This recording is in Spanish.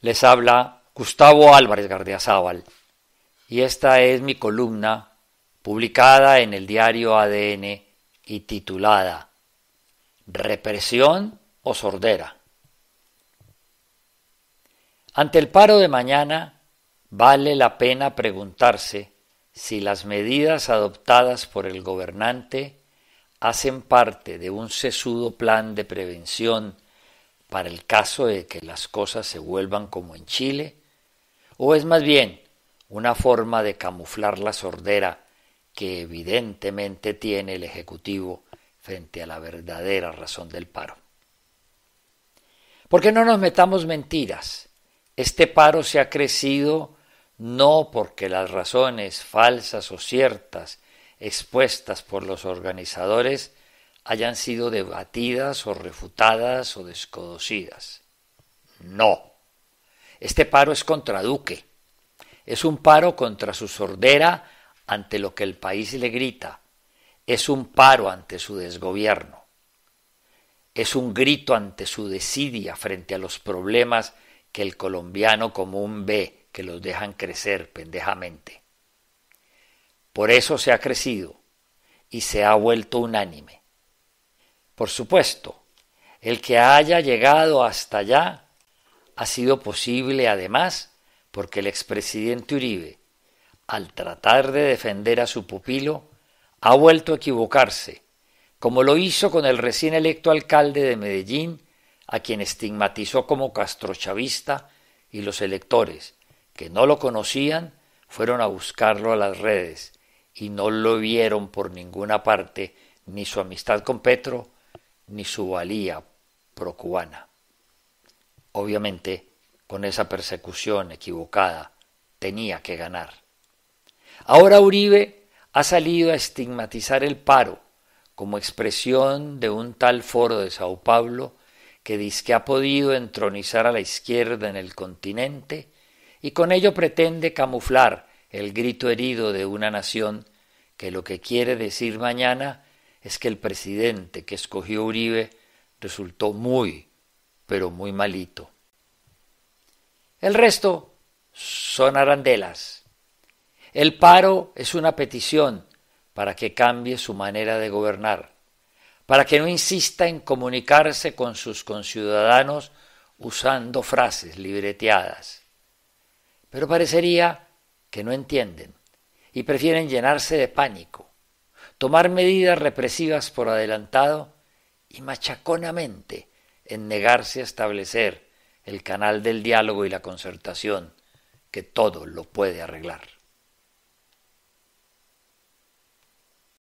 Les habla Gustavo Álvarez Gardeazábal y esta es mi columna publicada en el diario ADN y titulada Represión o sordera. Ante el paro de mañana vale la pena preguntarse si las medidas adoptadas por el gobernante hacen parte de un sesudo plan de prevención para el caso de que las cosas se vuelvan como en Chile? ¿O es más bien una forma de camuflar la sordera que evidentemente tiene el Ejecutivo frente a la verdadera razón del paro? Porque no nos metamos mentiras. Este paro se ha crecido no porque las razones falsas o ciertas expuestas por los organizadores hayan sido debatidas o refutadas o desconocidas. No. Este paro es contra Duque. Es un paro contra su sordera ante lo que el país le grita. Es un paro ante su desgobierno. Es un grito ante su desidia frente a los problemas que el colombiano común ve, que los dejan crecer pendejamente. Por eso se ha crecido y se ha vuelto unánime. Por supuesto, el que haya llegado hasta allá ha sido posible además porque el expresidente Uribe, al tratar de defender a su pupilo, ha vuelto a equivocarse, como lo hizo con el recién electo alcalde de Medellín, a quien estigmatizó como castrochavista, y los electores, que no lo conocían, fueron a buscarlo a las redes, y no lo vieron por ninguna parte, ni su amistad con Petro, ni su valía procuana. Obviamente, con esa persecución equivocada, tenía que ganar. Ahora Uribe ha salido a estigmatizar el paro como expresión de un tal foro de Sao Paulo que dice que ha podido entronizar a la izquierda en el continente y con ello pretende camuflar el grito herido de una nación que lo que quiere decir mañana es que el presidente que escogió Uribe resultó muy, pero muy malito. El resto son arandelas. El paro es una petición para que cambie su manera de gobernar, para que no insista en comunicarse con sus conciudadanos usando frases libreteadas. Pero parecería que no entienden y prefieren llenarse de pánico tomar medidas represivas por adelantado y machaconamente en negarse a establecer el canal del diálogo y la concertación que todo lo puede arreglar.